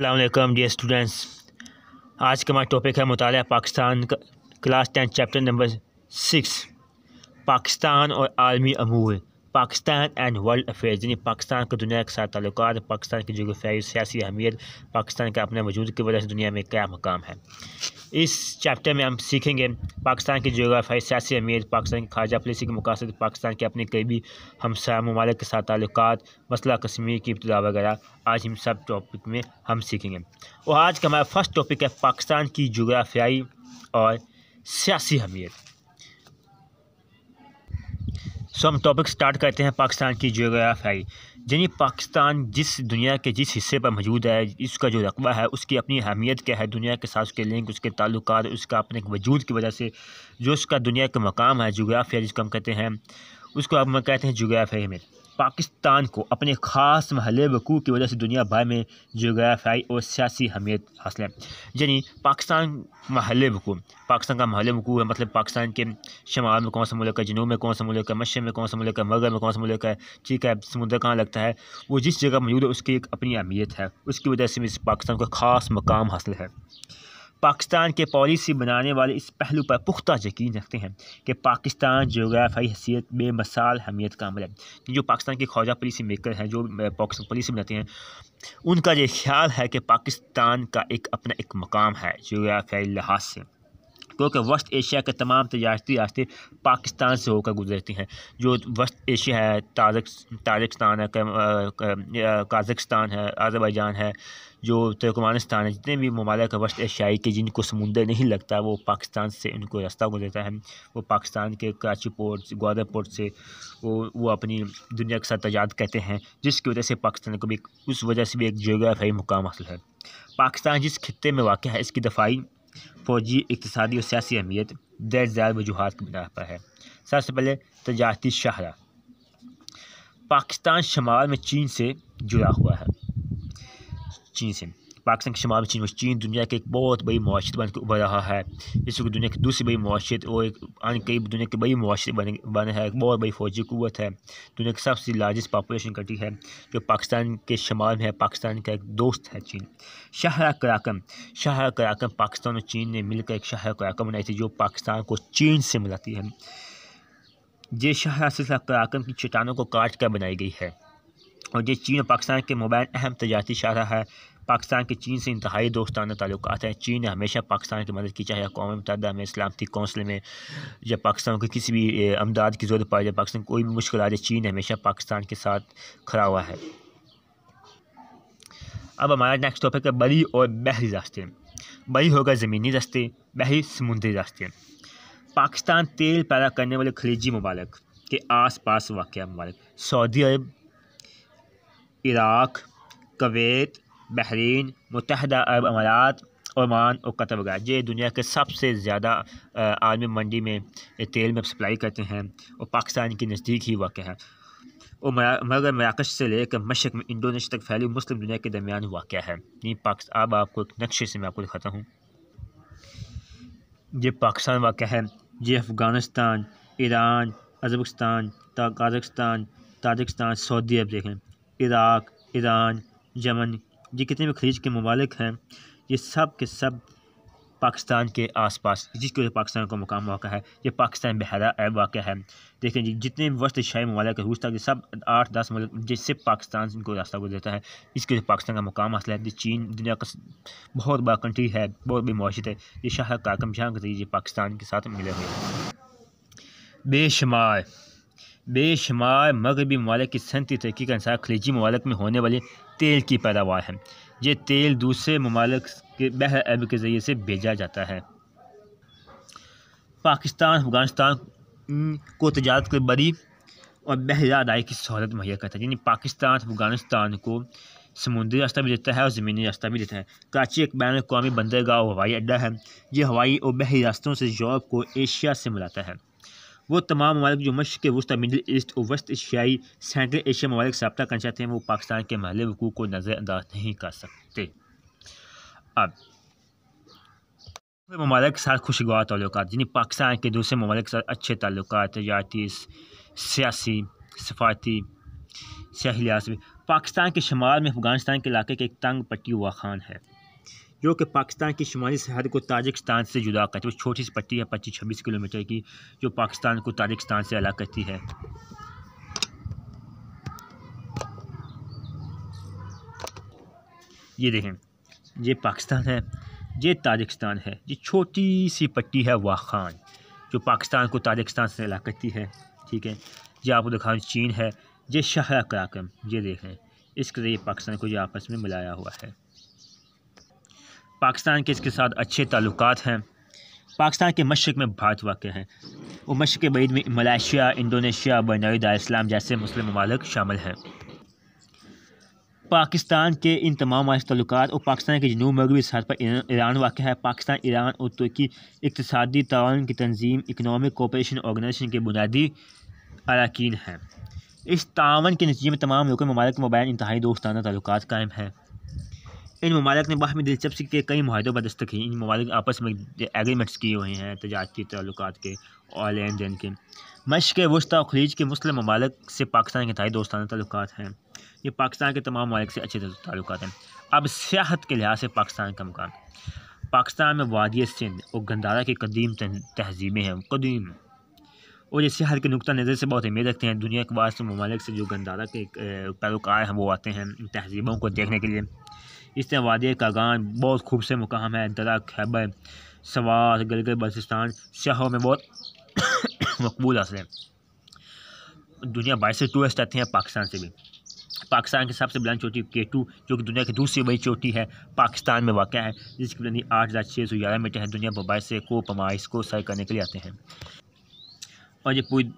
अल्लाम dear students आज का हमारा टॉपिक है मुताल पाकिस्तान का class tenth chapter number six Pakistan और आलमी अमूर पाकिस्तान एंड वर्ल्ड अफेयर्स यानी पाकिस्तान के दुनिया के साथ ताल्लुक पाकिस्तान की जोग्राफियाई सियासी अहमियत पाकिस्तान का अपने वजूद की वजह से दुनिया में क्या मकाम है इस चैप्टर में हम सीखेंगे पाकिस्तान की जोग्राफियाई सियासी अहमियत पाकिस्तान की खारजा पॉलिसी के मकासद पाकिस्तान के अपने कई भी हमसा ममालिक के साथ ताल्लुक मसला कश्मीर की इब्तदा वगैरह आज हम सब टॉपिक में हम सीखेंगे और आज का हमारा फर्स्ट टॉपिक है पाकिस्तान की जोग्राफियाई और सियासी अहमियत सो हम टॉपिक स्टार्ट करते हैं पाकिस्तान की जोग्राफाई यानी पाकिस्तान जिस दुनिया के जिस हिस्से पर मौजूद है इसका जो रकबा है उसकी अपनी अहमियत क्या है दुनिया के साथ उसके लिंक उसके ताल्लुक उसका अपने वजूद की वजह से जो उसका दुनिया का मकाम है जोग्राफिया जिसको हम कहते हैं उसको हम कहते हैं जियोग्राफिया में पाकिस्तान को अपने ख़ास महल वकूँ की वजह से दुनिया भर में जोग्राफाई और सियासी अहमियत हासिल है यानी पाकिस्तान महल वकूँ पाकिस्तान का महल वकूँ है मतलब पाकिस्तान के शमाल में कौन सा मुल्क है जनूब में कौन सा मुल्क है मशरक़ में कौन सा मुल्क है मगर में कौन सा मुल्क है ठीक है समुद्र कहाँ लगता है वो जिस जगह मौजूद है उसकी एक अपनी अहमियत है उसकी वजह से इस पाकिस्तान को ख़ास मकाम हासिल है पाकिस्तान के पॉलिसी बनाने वाले इस पहलू पर पुख्ता यकीन रखते हैं कि पाकिस्तान जोग्राफाई हैसियत बेमसाल अहमियत का अमल है जो पाकिस्तान के खौजा पॉलिसी मेकर हैं जो पॉलिसी बनाते हैं उनका ये ख्याल है कि पाकिस्तान का एक अपना एक मकाम है जोग्राफियाई लिहाज से क्योंकि वस्त एशिया के तमाम तजारती रास्ते पाकिस्तान से होकर गुजरती हैं जो वस्त एशिया है ताजिकस्तान है काजकस्तान है आज़रबाईजान है जो तुर्कमानिस्तान है जितने भी ममालक वस्त एशियाई के जिनको समुंदर नहीं लगता वो पाकिस्तान से उनको रास्ता गुजरता है वो पाकिस्तान के कराची पोर्ट ग्वादर पोर्ट से वो वो अपनी दुनिया के साथ तजाद कहते हैं जिसकी वजह से पाकिस्तान को भी उस वजह से भी एक जोग्राफाई मुकाम हासिल है पाकिस्तान जिस खत्े में वाक़ है इसकी दफाई फौजी इकतदी और सियासी अहमियत दर्ज ज्यादा वजूहत की बिना पर है सबसे पहले तजारती शाहरा पाकिस्तान शुमार में चीन से जुड़ा हुआ है चीन से पाकिस्तान के शुमाली चीन में चीन दुनिया के एक बहुत बड़ी बन के उभर रहा है वक्त दुनिया की दूसरी बड़ी माशत और एक आने कई दुनिया की बड़ी माशत बने बने हैं एक बहुत बड़ी फौजी क़वत है दुनिया की सबसे लार्जेस्ट पॉपुलेशन कंट्री है जो पाकिस्तान के शुमाल में है पाकिस्तान का एक दोस्त है चीन शाहरा कराकम शाहरा कराकम पाकिस्तान और चीन ने मिलकर एक शाहरा कराकम बनाई थी जो पाकिस्तान को चीन से मिलाती है ये शाहरा सिलसिला कराकम की चट्टानों को काट कर बनाई गई है और ये चीन और पाकिस्तान के मोबाइल अहम तजारती शाहरा है पाकिस्तान के चीन से इंतहाई दोस्ताना तल्लत हैं चीन ने हमेशा पाकिस्तान की मदद की चाहे अकवा मुतहदा में सलामती कौंसिल में या पाकिस्तान को किसी भी अमदाद की जरूरत पाए जाए पाकिस्तान कोई भी मुश्किल आ जाए चीन हमेशा पाकिस्तान के साथ खड़ा हुआ है अब हमारा नेक्स्ट टॉपिक है बड़ी और बहरी रास्ते बड़ी होगा ज़मीनी रास्ते बहरी समुद्री रास्ते पाकिस्तान तेल पैदा करने वाले खलीजी ममालक के आस पास वाक़ ममालक Saudi Arab Iraq Kuwait Bahrain मुतहद अरब अमारात ओमान और कतर वगैरह ये दुनिया के सबसे ज़्यादा आलमी मंडी में तेल में सप्लाई करते हैं और पाकिस्तान के नज़दीक ही वाक़ है और मगर मराकश से लेकर मशक में इंडोनेशिया तक फैली मुस्लिम दुनिया के दरमियान वाक़ है ये पाकिस्तान अब आपको एक नक्शे से मैं आपको दिखाता हूँ ये पाकिस्तान वाक़ है ये Afghanistan Iran Uzbekistan Kazakhstan Tajikistan Saudi Arab देखें इराक ईरान यमन ये कितने भी खरीज के ममालिक हैं ये सब के सब पाकिस्तान के आसपास जिसकी वजह पाकिस्तान का मुकाम वाक़ है ये पाकिस्तान बहरा ऐब वाक़ है देखें जी जितने वस्त शाही ममालिक रूस तक सब आठ दस मलिक जिससे पाकिस्तान इनको रास्ता गुजरता है इसकी वजह पाकिस्तान का मुकाम हासिल है चीन दुनिया का बहुत बड़ा कंट्री है बहुत बड़ी माशत है ये शाह काकम शाह के जरिए पाकिस्तान के साथ मिले हुए बेशुमार बेशुमार मगरबी ममालिक की सनती तरक्की के अनुसार खलीजी ममालिक में होने वाले तेल की पैदावार है ये तेल दूसरे ममालिक के बहर अब के ज़रिए से भेजा जाता है पाकिस्तान अफगानिस्तान को तजारत के बड़ी और बहरा अदाई की सहूलत मुहैया करता है यानी पाकिस्तान अफगानिस्तान को समुद्री रास्ता भी देता है और ज़मीनी रास्ता भी देता है कराची एक बैन अवी बंदरगाह हवाई अड्डा है ये हवाई और बहरी रास्तों से यूरोप को एशिया से मिलाता है वो तमाम ममालिक जो मशक़ वस्ती मिडल ईस्ट और वस्त एशियाई सेंट्रल एशिया ममालिक सबका करना चाहते हैं वो पाकिस्तान के महल हकूक को नज़रअंदाज नहीं कर सकते अब ममालिक के साथ खुशगवार तल्लक जिन्हें पाकिस्तान के दूसरे ममालिक के साथ अच्छे तल्लक तजारती सियासी सफारती सियासी लिहाज पाकिस्तान के शुमाल में अफगानिस्तान के इलाके के एक तंग पट्टी हुआ खान है जो कि पाकिस्तान की शुमाली सरहद को ताजिकस्तान से जुदा करती है वो छोटी सी पट्टी है पच्चीस छब्बीस किलोमीटर की जो पाकिस्तान को ताजिकस्तान से अलग करती है ये देखें ये पाकिस्तान है ये ताजिकस्तान है ये छोटी सी पट्टी है वाखान जो पाकिस्तान को ताजिकस्तान से अलग करती है ठीक है ये आपको दिखा चीन है ये शाहरा कराकम ये देखें इसके ज़रिए पाकिस्तान को ये आपस में मिलाया हुआ है पाकिस्तान के इसके साथ अच्छे ताल्लुक हैं पाकिस्तान के मशरक में भारत वाक़ है और मशरक बैद में मलेशिया इंडोनेशिया बनई इस्लाम जैसे मुस्लिम ममालक शामिल हैं पाकिस्तान के इन तमाम ताल्लुक और पाकिस्तान के जनूब मगरबी सरहद पर ईरान वाक़ है पाकिस्तान ईरान और तुर्की इकतदी तान की तंजीम इकनॉमिक कोपरेशन ऑर्गनाइजेशन के बुनियादी अरकान हैं इस तावन के नतीजे में तमाम लोगों ममालिक मबैन इंतहाई दोस्ताना तल्लत कायम हैं इन ममालक ने बाहमी दिलचस्पी के कई माहदों पर दस्तक इन ममालिक आपस में एग्रीमेंट्स किए हुए हैं तजारती तल्लक के और लेन देन के मश के वस्ती और खलीज के मुस्लिम ममालिक से पाकिस्तान के तहत दोस्ताना तल्लक हैं ये पाकिस्तान के तमाम ममालिक से अच्छे तल्लक हैं अब सियाहत के लिहाज से पाकिस्तान का मकान पाकिस्तान में वादिय सिंध और गंदारा की कदीम तहजीबें हैं कदीम और ये सियाहत के नुकतः नज़र से बहुत अहमियत रखते हैं दुनिया के वास्तव ममालिक से जो गंदारा के पैरोकार हैं वो आते हैं तहजीबों को देखने के लिए इस इसने का कागान बहुत खूबसूरत मुकाम है दरा खैबर सवार गलगल बल्चिस्तान शहरों में बहुत मकबूल हासिल है दुनिया बाईस से टूरिस्ट आते हैं पाकिस्तान से भी पाकिस्तान की सबसे बुलंद चोटी के टू जो कि दुनिया की दूसरी बड़ी चोटी है पाकिस्तान में वाक़ है जिसकी बुलंदी आठ हज़ार छः सौ ग्यारह मीटर है दुनिया बबाई से को पमाइश को सर करने के लिए आते हैं और ये पूरी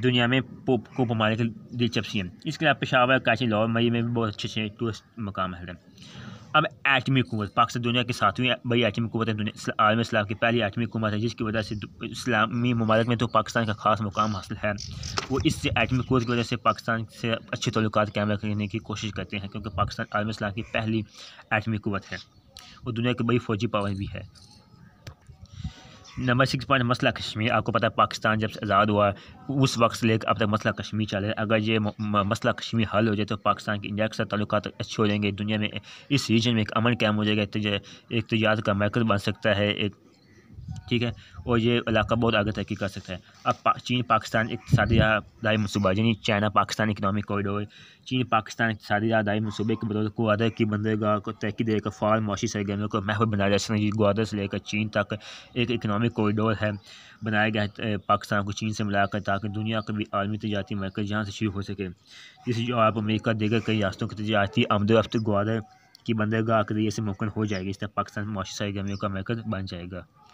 दुनिया में पोप को की दिलचस्पी है इसके अलावा पेशावर काशी लाहौर मई में भी बहुत अच्छे अच्छे टूरिस्ट मकाम है अब एटमी हुकूमत पाकिस्तान दुनिया की सातवीं बड़ी एटमी हुकूमत है आलम इस्लाम की पहली एटमी हुकूमत है जिसकी वजह से इस्लामी ममालक में तो पाकिस्तान का खास मुकाम हासिल है वो इससे एटमी हुकूमत की वजह से पाकिस्तान से अच्छे तल्लुक कायम रखने की कोशिश करते हैं क्योंकि पाकिस्तान आलम इस्लाम की पहली एटमी हुकूमत है और दुनिया की बड़ी फ़ौजी पावर भी है नंबर सिक्स पॉइंट मसला कश्मीर आपको पता है पाकिस्तान जब आज़ाद हुआ उस वक्त से लेकर अब तक मसला कश्मीर चल रहा है अगर ये मसला कश्मीर हल हो जाए तो पाकिस्तान के इंडिया के साथ तल्लत अच्छे हो जाएंगे दुनिया में इस रीजन में एक अमन कैम हो जाएगा तो एक तो, तो याद का मरकज़ बन सकता है एक ठीक है और ये इलाका बहुत आगे तरक्की कर सकता है अब पा, चीन पाकिस्तान इकतदी राय मनसूबा यानी चाइना पाकिस्तान इकनॉमिक कॉरिडोर चीन पाकिस्तान इकतदी राय मनसूबे के बदौलत ग्वादर की बंदरगाह को तरक्की देकर फौरन माशी सरगर्मियों को महफूब बनाया जा सकता है ग्वादर से लेकर चीन तक एक इकनॉमिक कॉरिडोर है बनाया गया है पाकिस्तान को चीन से मिलाकर ताकि दुनिया का भी आलमी तजारती मरकज यहाँ से शुरू हो सके जिस आप अमेरिका देकर कई रास्तों की तजारती आमदोरफ्त ग्वादर की बंदरगाह के जरिए से मुमकिन हो जाएगी इस तरह पाकिस्तान मौसी सरगर्मियों का मरकज बन जाएगा